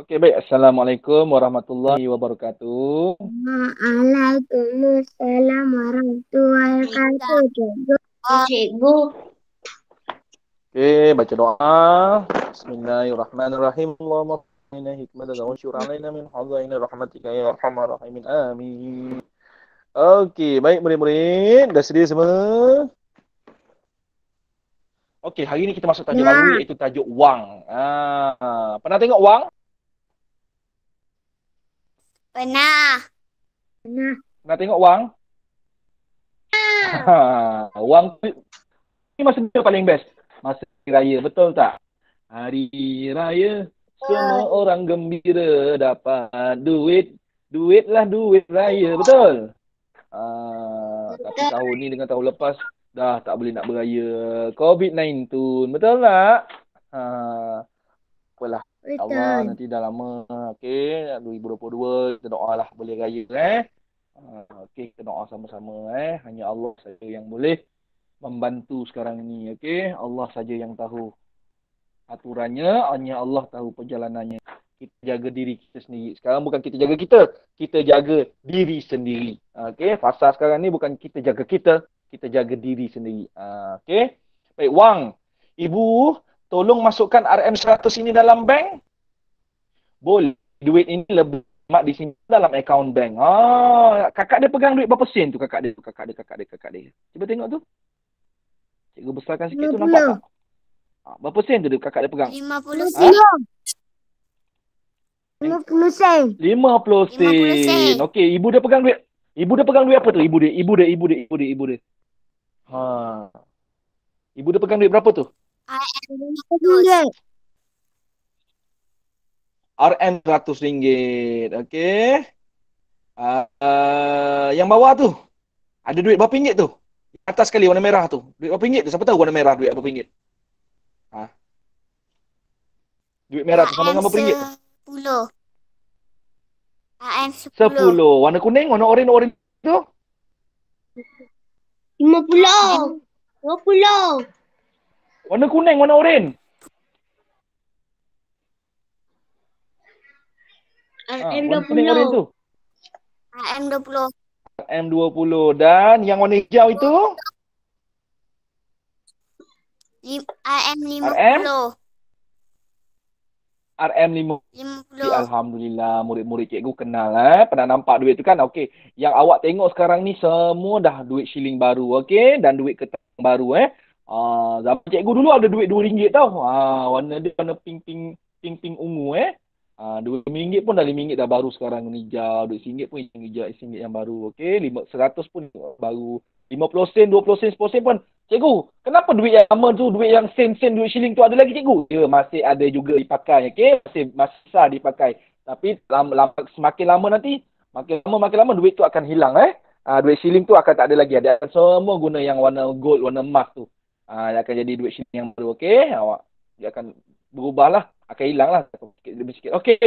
Okey, baik. Assalamualaikum warahmatullahi wabarakatuh. Waalaikumsalam warahmatullahi wabarakatuh. Cikgu. Cikgu. Okey, baca doa. Bismillahirrahmanirrahim. Allahumma inna hikmata wa syur alaina min hadaina rahmatika ya arhamar rahimin. Amin. Okey, baik murid-murid. Dah sedia semua? Okey, hari ni kita masuk tajuk ya. baru iaitu tajuk wang. Ah, pernah tengok wang? Pernah. Pernah. Nak tengok wang? Ha, wang tu ni masa dia paling best. Masa raya, betul tak? Hari raya semua orang gembira dapat duit. Duitlah duit raya, betul? Uh, tapi tahun ni dengan tahun lepas dah tak boleh nak beraya. COVID-19, betul tak? Ha, uh, apalah. Ya Allah nanti dah lama okey 2022 kita doalah boleh raya eh. Ah, okey kita doa sama-sama eh. Hanya Allah saja yang boleh membantu sekarang ni okey. Allah saja yang tahu aturannya, hanya Allah tahu perjalanannya. Kita jaga diri kita sendiri. Sekarang bukan kita jaga kita, kita jaga diri sendiri. Ah, okey, fasa sekarang ni bukan kita jaga kita, kita jaga diri sendiri. Uh, ah, okey. Baik, Wang. Ibu, tolong masukkan RM100 ini dalam bank. Boleh duit ini lebih mak di sini dalam akaun bank. Oh, kakak dia pegang duit berapa sen tu kakak dia? Kakak dia, kakak dia, kakak dia. Cuba tengok tu. Cikgu besarkan sikit tu nampak tak? Ha, berapa sen tu dia kakak dia pegang? 50 ah. sen. Ha? 50 sen. 50 sen. sen. Okey, ibu dia pegang duit. Ibu dia pegang duit apa tu? Ibu dia, ibu dia, ibu dia, ibu dia, ibu dia. Ha. Ibu dia pegang duit berapa tu? RM100. RM100. Okey. Uh, uh, yang bawah tu. Ada duit berapa ringgit tu? Atas sekali warna merah tu. Duit berapa ringgit tu? Siapa tahu warna merah duit berapa ringgit? Ha? Duit merah tu sama dengan berapa ringgit? RM10. RM10. Warna kuning, warna oranye, warna oranye tu? RM50. RM50. Warna kuning, warna oren. RM20. RM20. RM20. Dan yang warna hijau itu? RM50. RM50. RM50. Alhamdulillah, murid-murid cikgu kenal. Eh? Pernah nampak duit tu kan? Okey. Yang awak tengok sekarang ni semua dah duit shilling baru. Okey. Dan duit ketang baru. Eh. Ah, zaman cikgu dulu ada duit RM2 tau. Uh, warna dia warna pink-pink pink-pink ungu eh. Uh, ah, RM2 pun dah RM5 dah baru sekarang ni hijau. RM2 pun yang hijau, RM1 yang baru. Okey, RM100 pun baru. RM50 sen, RM20 sen, RM10 sen pun. Cikgu, kenapa duit yang lama tu, duit yang sen-sen, duit shilling tu ada lagi cikgu? Ya, masih ada juga dipakai. Okey, masih masa dipakai. Tapi lama, lama, semakin lama nanti, makin lama, makin lama duit tu akan hilang eh. Uh, duit shilling tu akan tak ada lagi. Ada semua guna yang warna gold, warna emas tu. Ah, dia akan jadi duit sini yang baru. Okey, awak. Dia akan berubah lah. Akan hilang lah. Lebih sikit. Okey.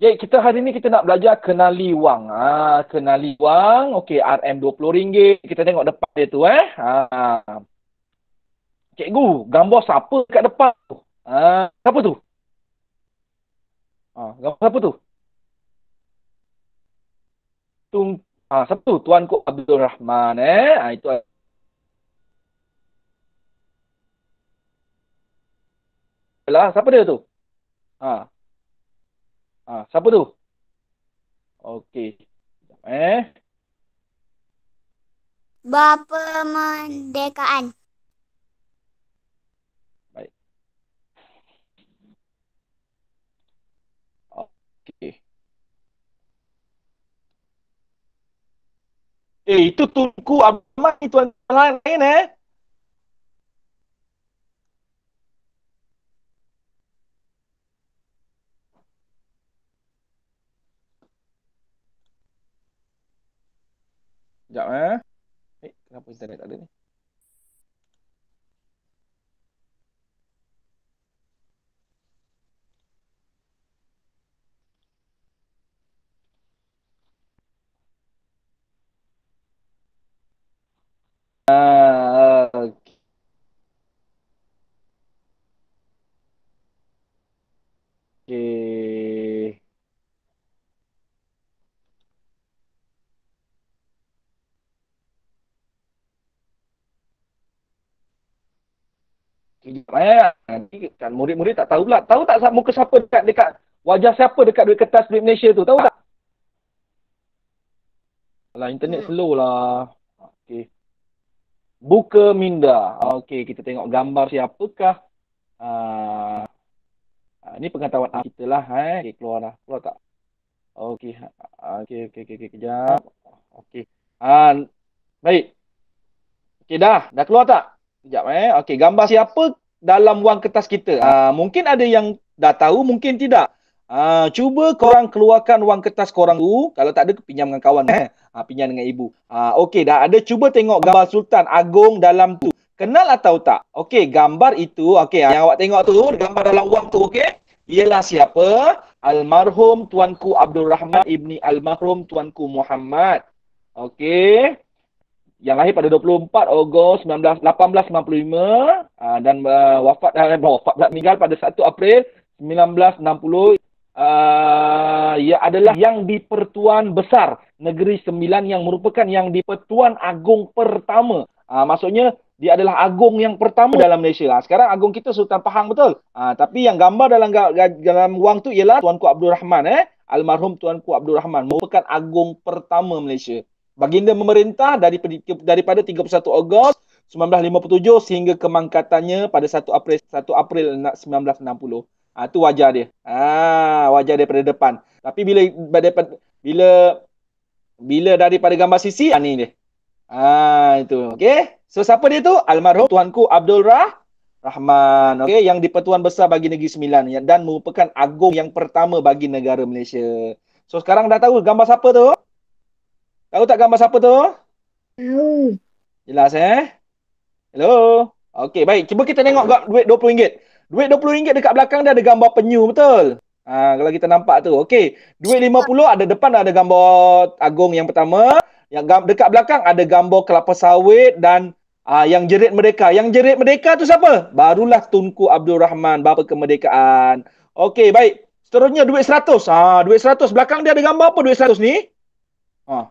Jadi kita hari ni kita nak belajar kenali wang. Ah, kenali wang. Okey, RM20. Kita tengok depan dia tu eh. Ah. Cikgu, gambar siapa kat depan tu? Ah, siapa tu? Ah, gambar siapa tu? Tung, ah, siapa tu? Tuan Kok Abdul Rahman eh. Ah, itu Belah, siapa dia tu? Ha. Ha, siapa tu? Okey. Eh. Bapa mendekaan. Baik. Okey. Eh, itu tungku aman itu tuan lain eh. internet tak ada ni. Ah, ah okay. Eh, murid-murid tak tahu pula. Tahu tak muka siapa dekat, dekat wajah siapa dekat duit kertas duit Malaysia tu? Tahu tak? Alah, internet hmm. slow lah. Okay. Buka minda. Ah, okey, kita tengok gambar siapakah. Uh, ah, ini pengetahuan kita lah. Eh. Okay, keluar lah. Keluar tak? Okey. Ha, okey, okey, okey, okay, kejap. Okey. Uh, baik. Okey, dah. Dah keluar tak? Sekejap eh. Okey, gambar siapa? dalam wang kertas kita. Ha, mungkin ada yang dah tahu, mungkin tidak. Ha, cuba korang keluarkan wang kertas korang tu Kalau tak ada, pinjam dengan kawan eh? ha, Pinjam dengan ibu ha, Okey, dah ada Cuba tengok gambar Sultan Agong dalam tu Kenal atau tak? Okey, gambar itu Okey, yang awak tengok tu Gambar dalam wang tu, okey Ialah siapa? Almarhum Tuanku Abdul Rahman Ibni Almarhum Tuanku Muhammad Okey yang lahir pada 24 Ogos 1895 ah, dan uh, wafat dan uh, eh, wafat meninggal pada 1 April 1960 ah, ia adalah yang di pertuan besar negeri sembilan yang merupakan yang di pertuan agung pertama maksudnya dia adalah agung yang pertama dalam Malaysia. Ha, sekarang agung kita Sultan Pahang betul. Ha, tapi yang gambar dalam dalam wang tu ialah Tuanku Abdul Rahman eh. Almarhum Tuanku Abdul Rahman merupakan agung pertama Malaysia. Baginda memerintah daripada 31 Ogos 1957 sehingga kemangkatannya pada 1 April 1 April 1960. Ah ha, tu wajah dia. Ah ha, wajah pada depan. Tapi bila bila bila daripada gambar sisi ha, ni dia. Ah ha, itu. Okey. So siapa dia tu? Almarhum tuanku Abdul Rah Rahman. Okey, yang di-Pertuan Besar bagi Negeri Sembilan dan merupakan agung yang pertama bagi negara Malaysia. So sekarang dah tahu gambar siapa tu? Tahu tak gambar siapa tu? Tahu. Jelas eh? Hello. Okey, baik. Cuba kita tengok gap duit RM20. Duit RM20 dekat belakang dia ada gambar penyu, betul? Ha, kalau kita nampak tu. Okey. Duit RM50 ada depan ada gambar agung yang pertama. Yang dekat belakang ada gambar kelapa sawit dan uh, yang jerit merdeka. Yang jerit merdeka tu siapa? Barulah Tunku Abdul Rahman, bapa kemerdekaan. Okey, baik. Seterusnya duit 100. Ha, duit 100 belakang dia ada gambar apa duit 100 ni? Ha.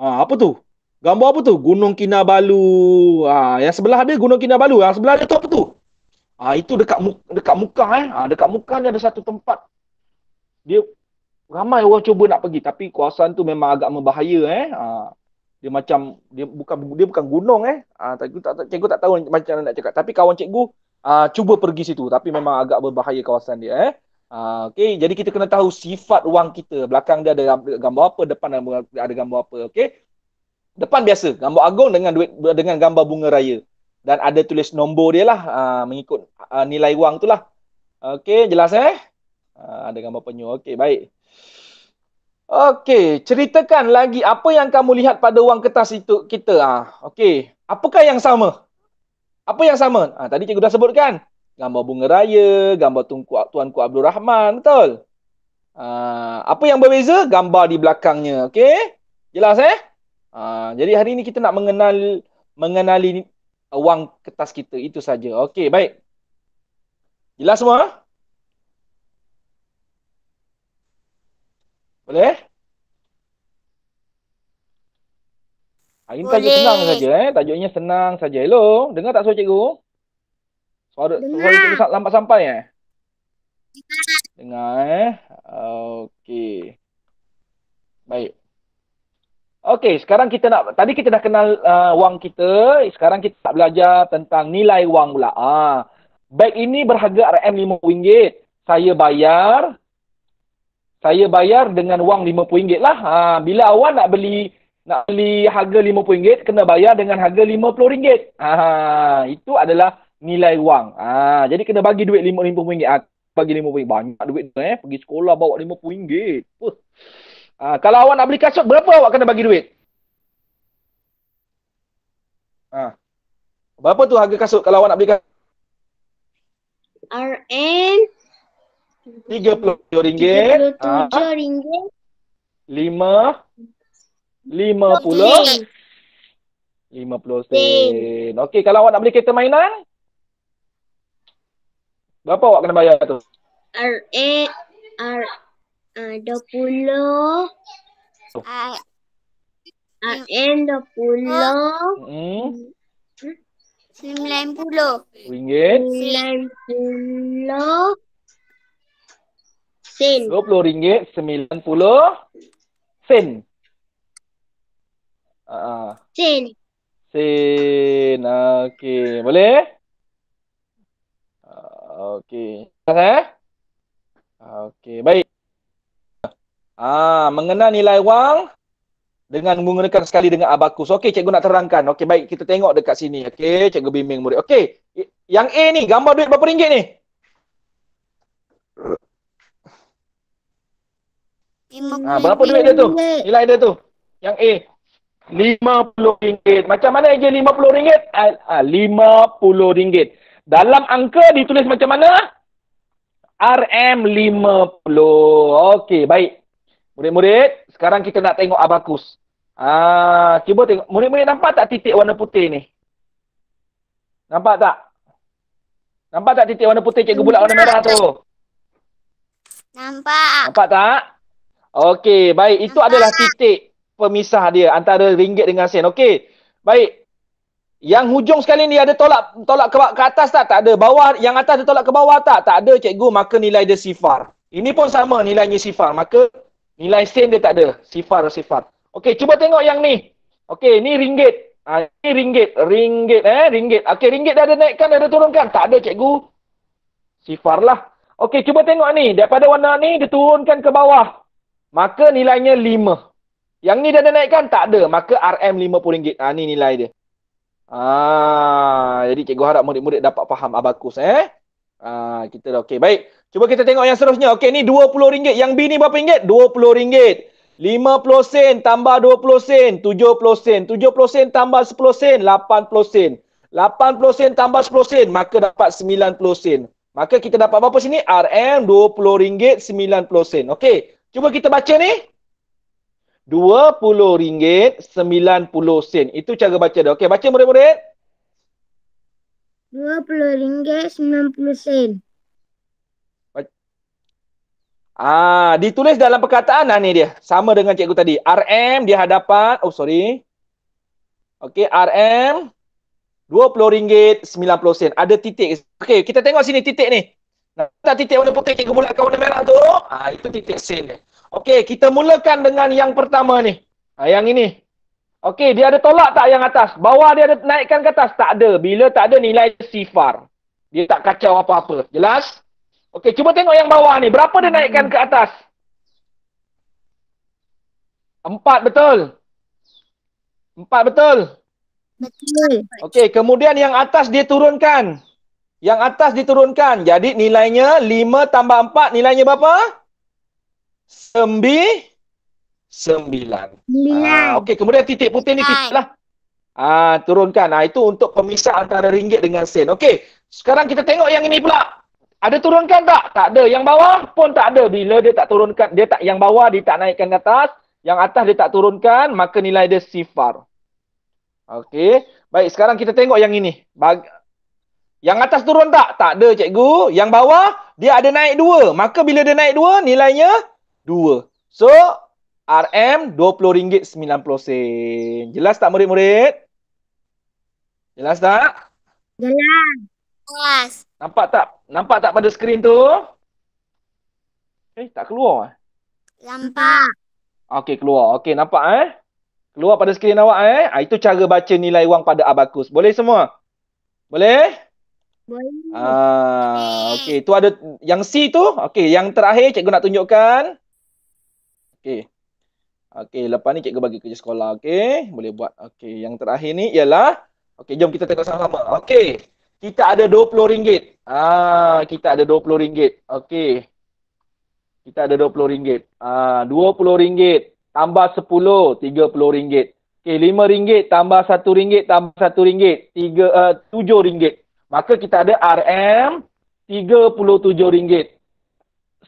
Ha, apa tu? Gambar apa tu? Gunung Kinabalu. Ha, yang sebelah dia Gunung Kinabalu. Yang ah, sebelah dia tu apa tu? Ha, itu dekat muka, dekat muka eh. Ha, dekat muka ni ada satu tempat. Dia ramai orang cuba nak pergi tapi kawasan tu memang agak membahaya eh. Ha, dia macam dia bukan dia bukan gunung eh. Ah ha, cikgu tak cikgu tak tahu macam mana nak cakap. Tapi kawan cikgu ha, cuba pergi situ tapi memang agak berbahaya kawasan dia eh. Ah, okay, jadi kita kena tahu sifat wang kita. Belakang dia ada gambar apa, depan ada gambar apa, Okay, Depan biasa, gambar agung dengan duit dengan gambar bunga raya. Dan ada tulis nombor dia lah, uh, mengikut uh, nilai wang tu lah. Okey, jelas eh? Uh, ada gambar penyu, Okay, baik. Okay, ceritakan lagi apa yang kamu lihat pada wang kertas itu kita. Ah, okey. Apakah yang sama? Apa yang sama? Ah, tadi cikgu dah sebutkan gambar bunga raya, gambar tuan ku Abdul Rahman, betul? Uh, apa yang berbeza? Gambar di belakangnya, okey? Jelas eh? Uh, jadi hari ini kita nak mengenal mengenali wang kertas kita itu saja. Okey, baik. Jelas semua? Boleh? Hari ini tajuk senang saja eh. Tajuknya senang saja. Hello, dengar tak suara cikgu? Suara Dengar. suara tu lambat sampai eh? Dengar eh. Okey. Baik. Okey, sekarang kita nak tadi kita dah kenal uh, wang kita, sekarang kita nak belajar tentang nilai wang pula. Ah. Beg ini berharga RM5. Saya bayar saya bayar dengan wang RM50 lah. Ha, bila awak nak beli nak beli harga RM50, kena bayar dengan harga RM50. Ha, ah, itu adalah nilai wang. Ha, jadi kena bagi duit RM50. RM50. Ha, bagi RM50. Banyak duit tu eh. Pergi sekolah bawa RM50. Uh. Ha, kalau awak nak beli kasut, berapa awak kena bagi duit? Ha. Berapa tu harga kasut kalau awak nak beli kasut? RM tiga puluh ah. ringgit, lima, lima puluh, lima puluh sen. Okey, kalau awak nak beli kereta mainan, Berapa awak kena bayar tu? R A R dua puluh R N dua puluh sembilan puluh ringgit sembilan puluh sen dua puluh ringgit sembilan puluh sen sen sen okay boleh Okey. Jelas eh? Okey, baik. Ah, mengenal nilai wang dengan menggunakan sekali dengan abakus. Okey, cikgu nak terangkan. Okey, baik. Kita tengok dekat sini. Okey, cikgu bimbing murid. Okey. Yang A ni, gambar duit berapa ringgit ni? Ah, berapa duit dia tu? Nilai dia tu. Yang A. RM50. Macam mana je RM50? Ah, ah RM50. Dalam angka ditulis macam mana? RM50. Okey, baik. Murid-murid, sekarang kita nak tengok abakus. Ah, cuba tengok. Murid-murid nampak tak titik warna putih ni? Nampak tak? Nampak tak titik warna putih cikgu bulat warna merah tu? Nampak. Nampak tak? Okey, baik. Itu nampak adalah titik pemisah dia antara ringgit dengan sen. Okey. Baik, yang hujung sekali ni ada tolak tolak ke, ke atas tak? Tak ada. Bawah yang atas ada tolak ke bawah tak? Tak ada cikgu. Maka nilai dia sifar. Ini pun sama nilainya sifar. Maka nilai sen dia tak ada. Sifar sifar. Okey, cuba tengok yang ni. Okey, ni ringgit. Ha, ini ringgit. Ringgit eh, ringgit. Okey, ringgit dah ada naikkan, dah ada turunkan. Tak ada cikgu. Sifar lah. Okey, cuba tengok ni. Daripada warna ni, dia turunkan ke bawah. Maka nilainya lima. Yang ni dah ada naikkan? Tak ada. Maka RM RM50. Ha, ni nilai dia. Ah, jadi cikgu harap murid-murid dapat faham abakus eh. Ah, kita dah okey. Baik. Cuba kita tengok yang seterusnya. Okey, ni RM20. Yang B ni berapa ringgit? RM20. 50 sen tambah 20 sen, 70 sen. 70 sen tambah 10 sen, 80 sen. 80 sen tambah 10 sen, maka dapat 90 sen. Maka kita dapat berapa sini? RM20.90 sen. Okey. Cuba kita baca ni. RM20.90. Itu cara baca dia. Okey, baca murid-murid. RM20.90. Ah, ditulis dalam perkataan lah ni dia. Sama dengan cikgu tadi. RM di hadapan. Oh, sorry. Okey, RM RM20.90. Ada titik. Okey, kita tengok sini titik ni. Nak tak titik warna putih cikgu bulatkan warna merah tu? Ah, itu titik sen dia. Okey, kita mulakan dengan yang pertama ni. Ha, yang ini. Okey, dia ada tolak tak yang atas? Bawah dia ada naikkan ke atas? Tak ada. Bila tak ada nilai sifar. Dia tak kacau apa-apa. Jelas? Okey, cuba tengok yang bawah ni. Berapa dia naikkan ke atas? Empat betul. Empat betul. Betul. Okey, kemudian yang atas dia turunkan. Yang atas diturunkan. Jadi nilainya 5 tambah 4 nilainya berapa? Sembi sembilan. Ah, Okey, kemudian titik putih ni kita lah. Ah, turunkan. Ah, itu untuk pemisah antara ringgit dengan sen. Okey, sekarang kita tengok yang ini pula. Ada turunkan tak? Tak ada. Yang bawah pun tak ada. Bila dia tak turunkan, dia tak yang bawah dia tak naikkan ke atas. Yang atas dia tak turunkan, maka nilai dia sifar. Okey. Baik, sekarang kita tengok yang ini. Bag yang atas turun tak? Tak ada, cikgu. Yang bawah, dia ada naik dua. Maka bila dia naik dua, nilainya dua. So, RM RM20.90. Jelas tak murid-murid? Jelas tak? Jelas. Nampak tak? Nampak tak pada skrin tu? Eh, tak keluar eh? Nampak. Okey, keluar. Okey, nampak eh? Keluar pada skrin awak eh? Ha, itu cara baca nilai wang pada abakus. Boleh semua? Boleh? Boleh. Ah, okey. Tu ada yang C tu? Okey, yang terakhir cikgu nak tunjukkan. Okey. Okey, lepas ni cikgu bagi kerja sekolah, okey? Boleh buat. Okey, yang terakhir ni ialah Okey, jom kita tengok sama-sama. Okey. Kita ada RM20. Ah, kita ada RM20. Okey. Kita ada RM20. Ah, RM20 tambah 10, RM30. Okey, RM5 tambah RM1 tambah RM1. 3 uh, RM7. Maka kita ada RM 37 ringgit.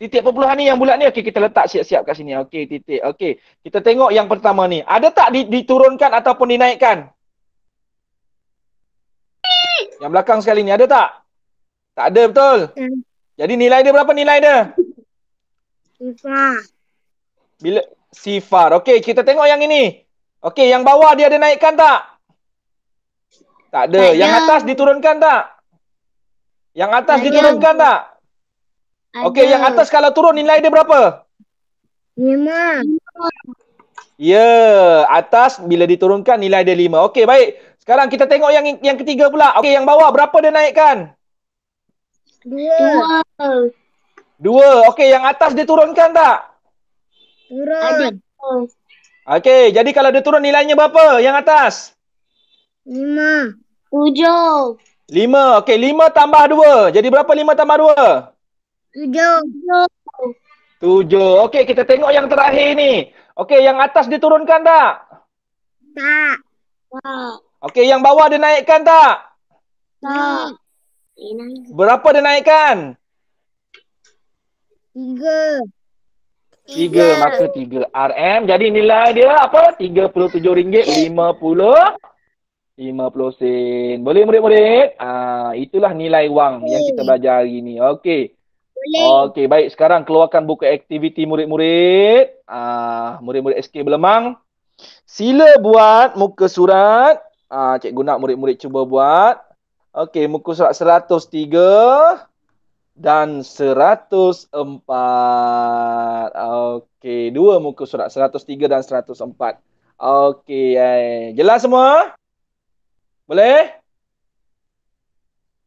titik perpuluhan ni yang bulat ni okey kita letak siap-siap kat sini okey titik okey kita tengok yang pertama ni ada tak diturunkan ataupun dinaikkan yang belakang sekali ni ada tak tak ada betul hmm. jadi nilai dia berapa nilai dia Sifar. bila sifar okey kita tengok yang ini okey yang bawah dia ada naikkan tak tak ada yang atas diturunkan tak yang atas diturunkan tak Okey, yang atas kalau turun nilai dia berapa? Lima. Ya, yeah, atas bila diturunkan nilai dia lima. Okey, baik. Sekarang kita tengok yang yang ketiga pula. Okey, yang bawah berapa dia naikkan? Dua. Dua. Okey, yang atas dia turunkan tak? Turun. Okey, jadi kalau dia turun nilainya berapa yang atas? Lima. Tujuh. Lima. Okey, lima tambah dua. Jadi berapa lima tambah dua? Dua. Tujuh. Tujuh. Okey, kita tengok yang terakhir ni. Okey, yang atas diturunkan tak? Tak. Okey, yang bawah dia naikkan tak? Tak. Berapa dia naikkan? Tiga. Tiga, maka tiga RM. Jadi nilai dia apa? Tiga puluh tujuh ringgit lima puluh. 50 sen. Boleh murid-murid? Ah, itulah nilai wang yang kita belajar hari ni. Okey. Okey, baik. Sekarang keluarkan buku aktiviti murid-murid. Ah, murid-murid SK Belemang. Sila buat muka surat. Ah, cikgu nak murid-murid cuba buat. Okey, muka surat 103 dan 104. Okey, dua muka surat 103 dan 104. Okey, eh. jelas semua? Boleh?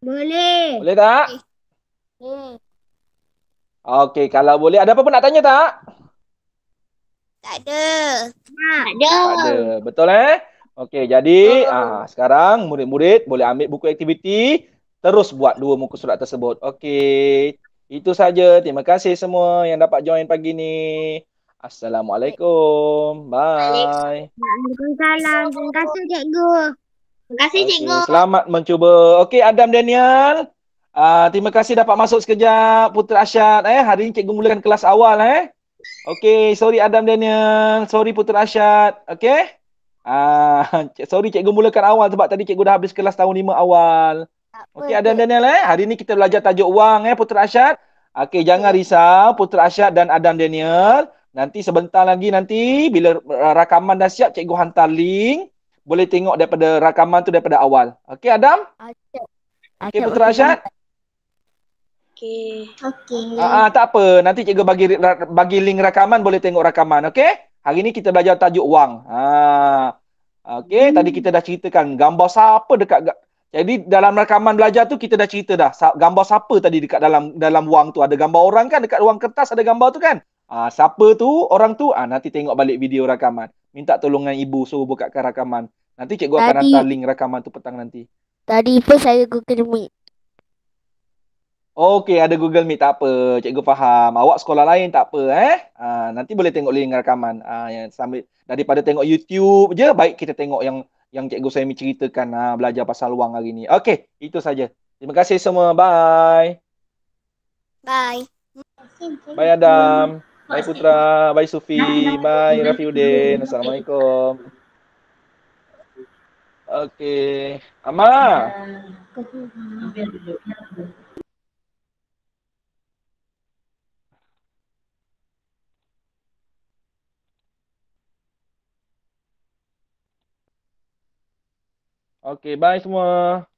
Boleh. Boleh tak? Boleh. Hmm. Okey, kalau boleh ada apa-apa nak tanya tak? Tak ada. Tak ada. Tak ada. Betul eh? Okey, jadi oh. ah sekarang murid-murid boleh ambil buku aktiviti, terus buat dua muka surat tersebut. Okey. Itu saja. Terima kasih semua yang dapat join pagi ni. Assalamualaikum. Bye. Waalaikumsalam. Terima kasih cikgu. Terima kasih okay, Selamat mencuba. Okey, Adam Daniel. Ah, terima kasih dapat masuk sekejap Putra Asyad eh hari ni cikgu mulakan kelas awal eh. Okey, sorry Adam Daniel, sorry Putra Asyad. Okey. Ah, uh, sorry cikgu mulakan awal sebab tadi cikgu dah habis kelas tahun 5 awal. Okey, Adam Daniel eh. Hari ni kita belajar tajuk wang eh Putra Asyad. Okey, okay. jangan risau Putra Asyad dan Adam Daniel. Nanti sebentar lagi nanti bila rakaman dah siap cikgu hantar link boleh tengok daripada rakaman tu daripada awal. Okey Adam? Okey. Okey okay, Putra okay. Okey. Okey. Ah, uh, tak apa. Nanti cikgu bagi bagi link rakaman boleh tengok rakaman, okey? Hari ni kita belajar tajuk wang. Ha. Uh, okey, hmm. tadi kita dah ceritakan gambar siapa dekat jadi dalam rakaman belajar tu kita dah cerita dah gambar siapa tadi dekat dalam dalam wang tu ada gambar orang kan dekat ruang kertas ada gambar tu kan? Ah siapa tu orang tu? Ah nanti tengok balik video rakaman. Minta tolongan ibu suruh buka rakaman. Nanti cikgu akan hantar link rakaman tu petang nanti. Tadi pun saya Google Meet. Okey, ada Google Meet tak apa. Cikgu faham. Awak sekolah lain tak apa eh. Ha, nanti boleh tengok link rekaman. Ha, yang sambil, daripada tengok YouTube je, baik kita tengok yang yang cikgu saya menceritakan ha, ah, belajar pasal wang hari ni. Okey, itu saja. Terima kasih semua. Bye. Bye. Bye Adam. Bye Putra. Bye Sufi. Bye Rafi Assalamualaikum. Okey. Amal. Okay, bye semua.